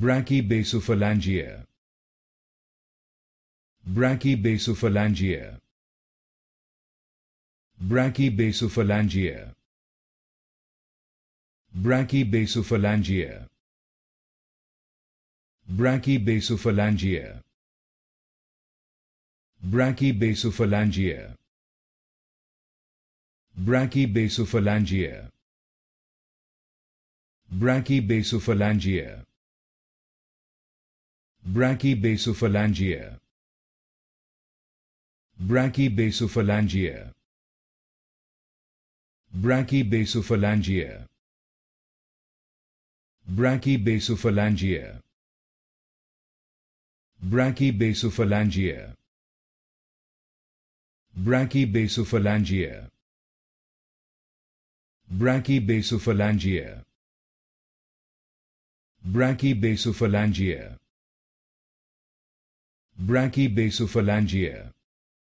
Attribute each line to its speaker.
Speaker 1: Brachybasophalangia. Brachybasophalangia. Brachybasophalangia. Brachybasophalangia. Brachybasophalangia. Brachybasophalangia. Brachybasophalangia. Brachybasophalangia. Brachybasophalangia. Brachybasophalangia. Brachybasophalangia. Brachybasophalangia. Brachybasophalangia. Brachybasophalangia. Brachybasophalangia. Brachybasophalangia. Brachybasophalagia